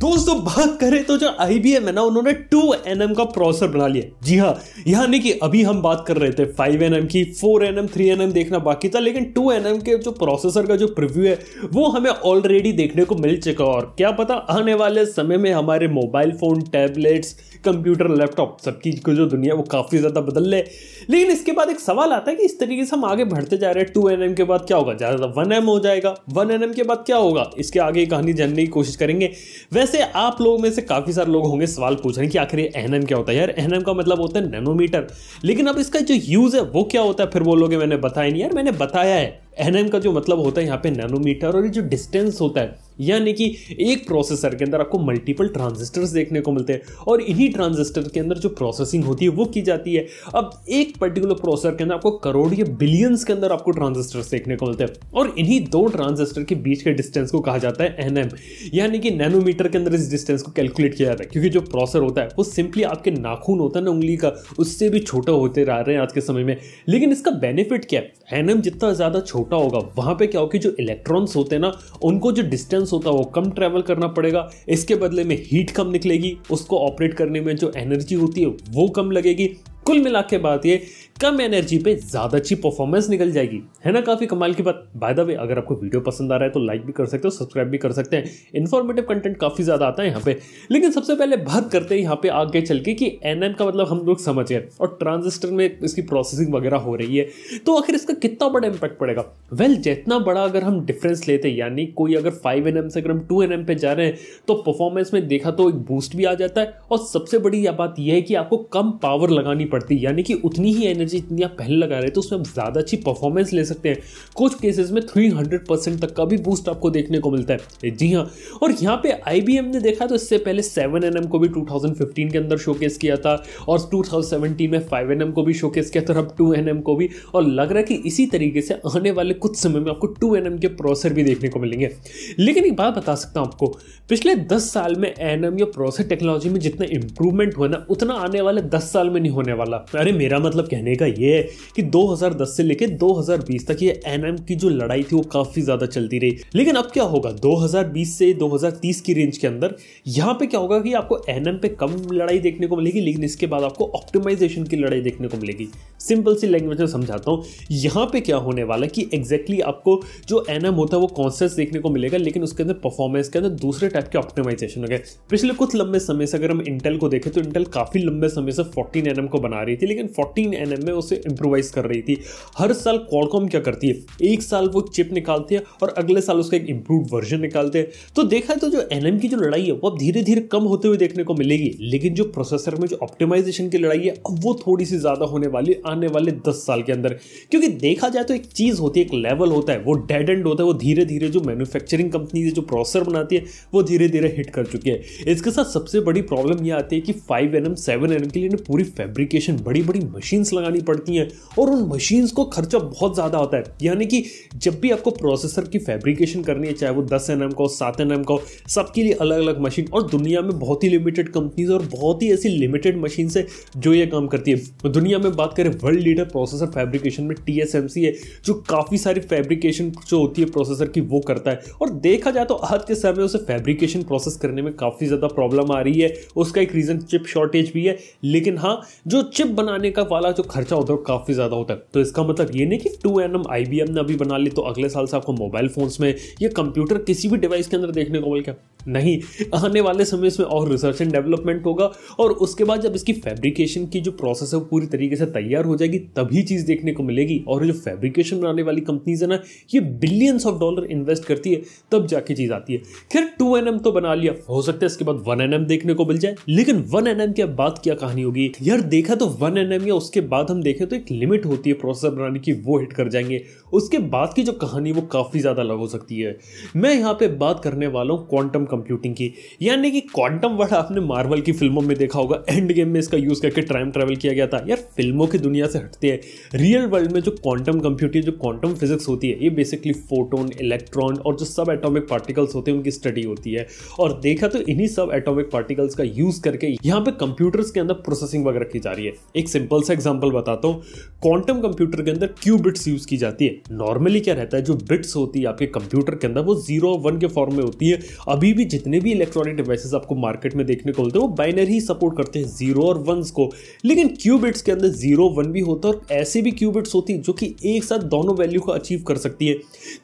दोस्तों बात करें तो जो एम है ना उन्होंने टू एम का प्रोसेसर बना लिया जी हाँ यानी कि अभी हम बात कर रहे थे फाइव एम की फोर एन एम देखना बाकी था लेकिन टू एम के जो प्रोसेसर का जो प्रिव्यू है वो हमें ऑलरेडी देखने को मिल चुका और क्या पता आने वाले समय में हमारे mobile phone tablets computer laptop सबकी को जो दुनिया वो काफ़ी ज़्यादा बदल ले। लेकिन इसके बाद एक सवाल आता है कि इस तरीके से हम आगे बढ़ते जा रहे हैं टू एन के बाद क्या होगा ज़्यादा वन एम हो जाएगा वन एन के बाद क्या होगा इसके आगे कहानी जानने की कोशिश करेंगे वैसे वैसे आप लोगों में से काफ़ी सारे लोग होंगे सवाल पूछ रहे हैं कि आखिर ये एनएम क्या होता है यार एनएम का मतलब होता है नैनोमीटर लेकिन अब इसका जो यूज़ है वो क्या होता है फिर वो लोग मैंने बताया नहीं यार मैंने बताया है एनएम का जो मतलब होता है यहाँ पे नैनोमीटर और ये जो डिस्टेंस होता है यानी कि एक प्रोसेसर के अंदर आपको मल्टीपल ट्रांजिस्टर्स देखने को मिलते हैं और इन्हीं ट्रांजिस्टर के अंदर जो प्रोसेसिंग होती है वो की जाती है अब एक पर्टिकुलर प्रोसेसर के अंदर आपको करोड़ या बिलियंस के अंदर आपको ट्रांजिस्टर्स देखने को मिलते हैं और इन्हीं दो ट्रांजिस्टर के बीच के डिस्टेंस को कहा जाता है एन यानी कि नैनोमीटर के अंदर इस डिस्टेंस को कैलकुलेट किया जाता है क्योंकि जो प्रोसेसर होता है वो सिंपली आपके नाखून होता है ना उंगली का उससे भी छोटा होते रह रहे हैं आज के समय में लेकिन इसका बेनिफिट क्या है एनएम जितना ज़्यादा छोटा होगा वहाँ पे क्या होगी जो इलेक्ट्रॉन्स होते हैं ना उनको जो डिस्टेंस होता है वो कम ट्रैवल करना पड़ेगा इसके बदले में हीट कम निकलेगी उसको ऑपरेट करने में जो एनर्जी होती है वो कम लगेगी कुल मिला के बात ये कम एनर्जी पे ज़्यादा अच्छी परफॉर्मेंस निकल जाएगी है ना काफ़ी कमाल की बात बाय द वे अगर आपको वीडियो पसंद आ रहा है तो लाइक भी कर सकते हो सब्सक्राइब भी कर सकते हैं इन्फॉर्मेटिव कंटेंट काफ़ी ज़्यादा आता है यहाँ पे लेकिन सबसे पहले बात करते हैं यहाँ पे आगे चल के कि एन का मतलब हम लोग गए और ट्रांजिस्टर में इसकी प्रोसेसिंग वगैरह हो रही है तो आखिर इसका कितना बड़ा इंपैक्ट पड़ेगा वेल जितना बड़ा अगर हम डिफरेंस लेते हैं यानी कोई अगर फाइव एन से अगर हम टू एन पे जा रहे हैं तो परफॉर्मेंस में देखा तो एक बूस्ट भी आ जाता है और सबसे बड़ी बात यह है कि आपको कम पावर लगानी पड़ती है यानी कि उतनी ही एनर्जी एनर्जी इतनी आप पहले लगा रहे तो उसमें ज़्यादा अच्छी परफॉर्मेंस ले सकते हैं कुछ केसेस में 300 परसेंट तक का भी बूस्ट आपको देखने को मिलता है जी हाँ और यहाँ पे आई ने देखा तो इससे पहले सेवन एन को भी टू के अंदर शोकेस किया था और टू में फाइव एन को भी शोकेस किया था अब टू एन को भी और लग रहा है कि इसी तरीके से आने वाले कुछ समय में आपको टू एन के प्रोसेसर भी देखने को मिलेंगे लेकिन एक बात बता सकता हूँ आपको पिछले दस साल में एन एम या प्रोसेसर टेक्नोलॉजी में जितना इंप्रूवमेंट हुआ ना उतना आने वाले दस साल में नहीं होने वाला अरे मेरा मतलब कहने का ये है कि 2010 से लेकर 2020 तक ये एनएम की जो लड़ाई थी वो काफ़ी ज़्यादा चलती रही लेकिन अब क्या होगा 2020 से 2030 की रेंज के अंदर यहाँ पे क्या होगा कि आपको एनएम पे कम लड़ाई देखने को मिलेगी लेकिन इसके बाद आपको ऑप्टिमाइजेशन की लड़ाई देखने को मिलेगी सिंपल सी लैंग्वेज में समझाता हूँ यहाँ पे क्या होने वाला कि एग्जैक्टली exactly आपको जो एनएम होता है वो कॉन्सेस देखने को मिलेगा लेकिन उसके अंदर परफॉर्मेंस के अंदर दूसरे टाइप के ऑप्टिमाइजेशन हो गए पिछले कुछ लंबे समय से अगर हम इंटेल को देखें तो इंटेल काफ़ी लंबे समय से फोर्टीन एन को बना रही थी लेकिन फोर्टीन एन में उसे इंप्रोवाइज कर रही थी हर साल कॉलकॉम क्या करती है एक साल वो चिप निकालती है और अगले साल उसका एक इंप्रूव वर्जन निकालते हैं तो देखा है तो जो एन की जो लड़ाई है वो धीरे धीरे कम होते हुए देखने को मिलेगी लेकिन जो प्रोसेसर में जो ऑप्टिमाइजेशन की लड़ाई है अब वो थोड़ी सी ज़्यादा होने वाली आने वाले दस साल के अंदर क्योंकि देखा जाए तो एक चीज़ होती है एक लेवल होता है वो डेड एंड होता है वो धीरे धीरे जो मैन्युफैक्चरिंग कंपनी जो प्रोसेसर बनाती है वो धीरे धीरे हिट कर चुकी है इसके साथ सबसे बड़ी प्रॉब्लम ये आती है कि five N M seven N M के लिए पूरी फैब्रिकेशन बड़ी बड़ी मशीन्स लगानी लगानी पड़ती हैं और उन मशीन्स को खर्चा बहुत ज़्यादा होता है यानी कि जब भी आपको प्रोसेसर की फैब्रिकेशन करनी है चाहे वो दस एन का हो सात एन का हो सबके लिए अलग अलग मशीन और दुनिया में बहुत ही लिमिटेड कंपनीज और बहुत ही ऐसी लिमिटेड मशीन से जो ये काम करती है तो दुनिया में बात करें वर्ल्ड लीडर प्रोसेसर फैब्रिकेशन में टी है जो काफ़ी सारी फैब्रिकेशन जो होती है प्रोसेसर की वो करता है और देखा जाए तो आज के समय उसे फैब्रिकेशन प्रोसेस करने में काफ़ी ज़्यादा प्रॉब्लम आ रही है उसका एक रीज़न चिप शॉर्टेज भी है लेकिन हाँ जो चिप बनाने का वाला जो खर्च खर्चा अच्छा होता है काफ़ी ज़्यादा होता है तो इसका मतलब ये नहीं कि two N M I B M ने अभी बना ली तो अगले साल से आपको मोबाइल फोन्स में या कंप्यूटर किसी भी डिवाइस के अंदर देखने को मिल गया नहीं आने वाले समय इसमें और रिसर्च एंड डेवलपमेंट होगा और उसके बाद जब इसकी फैब्रिकेशन की जो प्रोसेस है वो पूरी तरीके से तैयार हो जाएगी तभी चीज़ देखने को मिलेगी और जो फैब्रिकेशन बनाने वाली कंपनीज है ना ये बिलियंस ऑफ डॉलर इन्वेस्ट करती है तब जाके चीज़ आती है खैर टू एन एम तो बना लिया हो सकता है इसके बाद वन एन एम देखने को मिल जाए लेकिन वन एन की अब बात क्या कहानी होगी यार देखा तो वन एन एम या उसके बाद बाद हम देखें तो एक लिमिट होती है प्रोसेसर बनाने की वो हिट कर जाएंगे उसके बाद की जो कहानी वो काफ़ी ज़्यादा अलग हो सकती है मैं यहाँ पे बात करने वाला हूँ क्वांटम कंप्यूटिंग की यानी कि क्वांटम वर्ड आपने मार्वल की फिल्मों में देखा होगा एंड गेम में इसका यूज़ करके टाइम ट्रैवल किया गया था यार फिल्मों की दुनिया से हटते हैं रियल वर्ल्ड में जो क्वांटम कंप्यूटिंग जो क्वांटम फिजिक्स होती है ये बेसिकली फोटोन इलेक्ट्रॉन और जो सब एटोमिक पार्टिकल्स होते हैं उनकी स्टडी होती है और देखा तो इन्हीं सब एटोमिक पार्टिकल्स का यूज़ करके यहाँ पर कंप्यूटर्स के अंदर प्रोसेसिंग वगैरह की जा रही है एक सिंपल सा एग्जाम्पल बताता हूँ क्वांटम कंप्यूटर के अंदर क्यू बिट्स यूज़ की जाती है नॉर्मली क्या रहता है जो बिट्स होती है आपके कंप्यूटर के अंदर वो जीरो वन के फॉर्म में होती है अभी भी जितने भी इलेक्ट्रॉनिक डिवाइसेस आपको मार्केट में देखने को मिलते हैं वो बाइनरी ही सपोर्ट करते हैं जीरो और वन को लेकिन क्यू बिट्स के अंदर जीरो वन भी होता है और ऐसे भी क्यू बिट्स होती है जो कि एक साथ दोनों वैल्यू को अचीव कर सकती है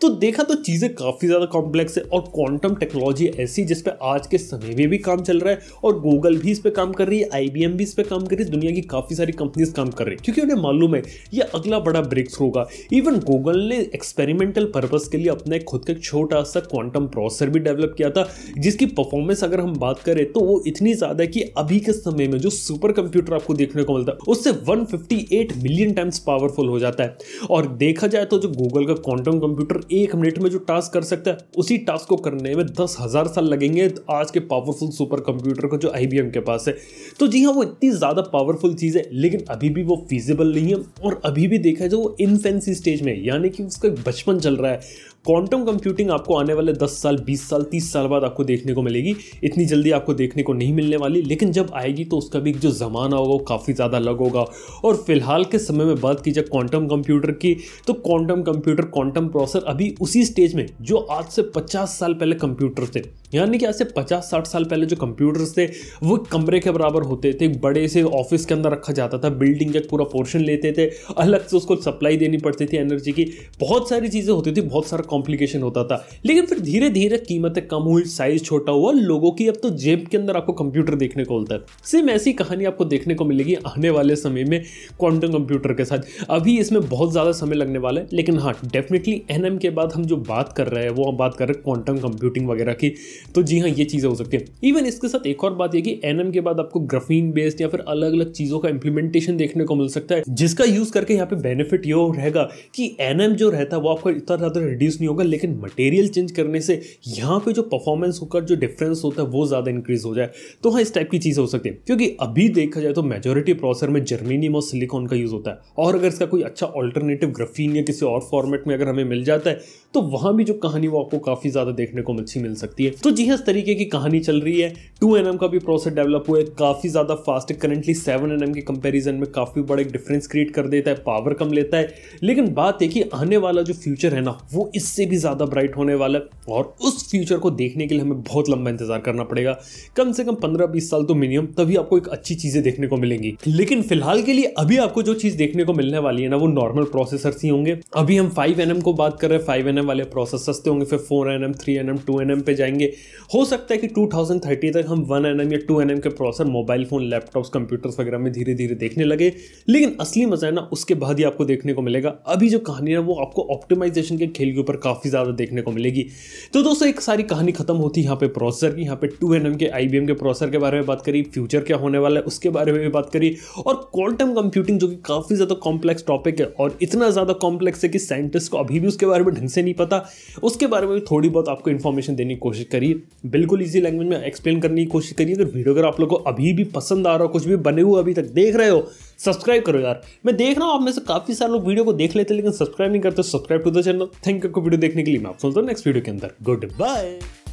तो देखा तो चीज़ें काफ़ी ज़्यादा कॉम्प्लेक्स है और क्वांटम टेक्नोलॉजी ऐसी जिस पर आज के समय में भी काम चल रहा है और गूगल भी इस पर काम कर रही है आई भी इस पर काम कर रही है दुनिया की काफ़ी सारी कंपनीज काम कर रही क्योंकि उन्हें मालूम है ये अगला बड़ा ब्रेक थ्रू होगा इवन गूगल ने एक्सपेरिमेंटल पर्पज़ के लिए अपना खुद का छोटा सा क्वांटम प्रोसेसर भी डेवलप किया था जिसकी परफॉर्मेंस अगर हम बात करें तो वो इतनी ज़्यादा है कि अभी के समय में जो सुपर कंप्यूटर आपको देखने को मिलता है उससे 158 मिलियन टाइम्स पावरफुल हो जाता है और देखा जाए तो जो गूगल का क्वांटम कंप्यूटर एक मिनट में जो टास्क कर सकता है उसी टास्क को करने में दस हज़ार साल लगेंगे तो आज के पावरफुल सुपर कंप्यूटर को जो आई के पास है तो जी हाँ वो इतनी ज़्यादा पावरफुल चीज़ है लेकिन अभी भी वो फिजिबल नहीं है और अभी भी देखा जाए वो इनफेंसी स्टेज में यानी कि उसका एक बचपन चल रहा है क्वांटम कंप्यूटिंग आपको आने वाले 10 साल 20 साल 30 साल बाद आपको देखने को मिलेगी इतनी जल्दी आपको देखने को नहीं मिलने वाली लेकिन जब आएगी तो उसका भी जो ज़माना होगा वो काफ़ी ज़्यादा अलग होगा और फिलहाल के समय में बात की जाए क्वांटम कंप्यूटर की तो क्वांटम कंप्यूटर क्वांटम प्रोसेसर अभी उसी स्टेज में जो आज से पचास साल पहले कंप्यूटर थे यानी कि आज से पचास साठ साल पहले जो कंप्यूटर्स थे वो कमरे के बराबर होते थे बड़े से ऑफिस के अंदर रखा जाता था बिल्डिंग का पूरा पोर्शन लेते थे अलग से उसको सप्लाई देनी पड़ती थी एनर्जी की बहुत सारी चीज़ें होती थी बहुत सारा कॉम्प्लिकेशन होता था लेकिन फिर धीरे धीरे कीमतें कम हुई साइज छोटा हुआ लोगों की अब तो जेब के अंदर आपको कंप्यूटर देखने को मिलता है सेम ऐसी कहानी आपको देखने को मिलेगी आने वाले समय में क्वांटम कंप्यूटर के साथ अभी इसमें बहुत ज़्यादा समय लगने वाला है लेकिन हाँ डेफिनेटली एन के बाद हम जो बात कर रहे हैं वो हम बात कर रहे हैं क्वांटम कंप्यूटिंग वगैरह की तो जी हाँ ये चीज़ें हो सकती है इवन इसके साथ एक और बात यह कि एन के बाद आपको ग्रफीन बेस्ड या फिर अलग अलग चीज़ों का इंप्लीमेंटेशन देखने को मिल सकता है जिसका यूज़ करके यहाँ पे बेनिफिट ये रहेगा कि एन जो रहता है वो आपका इतना ज़्यादा रिड्यूस नहीं होगा लेकिन मटेरियल चेंज करने से यहाँ पे जो परफॉर्मेंस होकर जो डिफरेंस होता है वो ज़्यादा इंक्रीज हो जाए तो हाँ इस टाइप की चीज़ हो सकती है क्योंकि अभी देखा जाए तो मेजोरिटी प्रोसेसर में जर्मीनियम और सिलिकॉन का यूज़ होता है और अगर इसका कोई अच्छा ऑल्टरनेटिव ग्रफीन या किसी और फॉर्मेट में अगर हमें मिल जाता है तो वहाँ भी जो कहानी वो आपको काफ़ी ज़्यादा देखने को अच्छी मिल सकती है तो जी हाँ इस तरीके की कहानी चल रही है टू एन का भी प्रोसेस डेवलप हुआ है काफ़ी ज़्यादा फास्ट है करेंटली सेवन एन के कंपेरिजन में काफ़ी बड़ा एक डिफरेंस क्रिएट कर देता है पावर कम लेता है लेकिन बात है कि आने वाला जो फ्यूचर है ना वो इससे भी ज़्यादा ब्राइट होने वाला है और उस फ्यूचर को देखने के लिए हमें बहुत लंबा इंतजार करना पड़ेगा कम से कम पंद्रह बीस साल तो मिनिमम तभी आपको एक अच्छी चीज़ें देखने को मिलेंगी लेकिन फिलहाल के लिए अभी आपको जो चीज़ देखने को मिलने वाली है ना वो नॉर्मल प्रोसेसर ही होंगे अभी हम फाइव एन को बात कर रहे हैं फाइव एन वाले प्रोसेसर्स तो होंगे फिर four N M three N M two N M पे जाएंगे हो सकता है कि 2030 तक हम 1 एन या 2 एन के processor mobile phone laptops computers वगैरह में धीरे धीरे देखने लगे लेकिन असली मज़ा है ना उसके बाद ही आपको देखने को मिलेगा अभी जो कहानी है वो आपको ऑप्टिमाइजेशन के खेल के ऊपर काफ़ी ज़्यादा देखने को मिलेगी तो दोस्तों एक सारी कहानी खत्म होती है यहाँ पे प्रोसेसर की यहाँ पे टू एन के आई के प्रोसेसर के बारे में बात करी फ्यूचर क्या होने वाला है उसके बारे में भी बात करी और क्वांटम कंप्यूटिंग जो कि काफ़ी ज़्यादा कॉम्प्लेक्स टॉपिक है और इतना ज़्यादा कॉम्प्लेक्स है कि साइंटिस्ट को अभी भी उसके बारे में ढंग से नहीं पता उसके बारे में भी थोड़ी बहुत आपको इन्फॉर्मेशन देने की कोशिश करी करिए बिल्कुल इजी लैंग्वेज में एक्सप्लेन करने की कोशिश करिए अगर वीडियो अगर आप लोग को अभी भी पसंद आ रहा हो कुछ भी बने हुए अभी तक देख रहे हो सब्सक्राइब करो यार मैं देख रहा हूँ आप में से काफ़ी सारे लोग वीडियो को देख लेते हैं लेकिन सब्सक्राइब नहीं करते subscribe to the channel thank you को वीडियो देखने के लिए मैं आप सुनता हूँ नेक्स्ट वीडियो के अंदर गुड बाय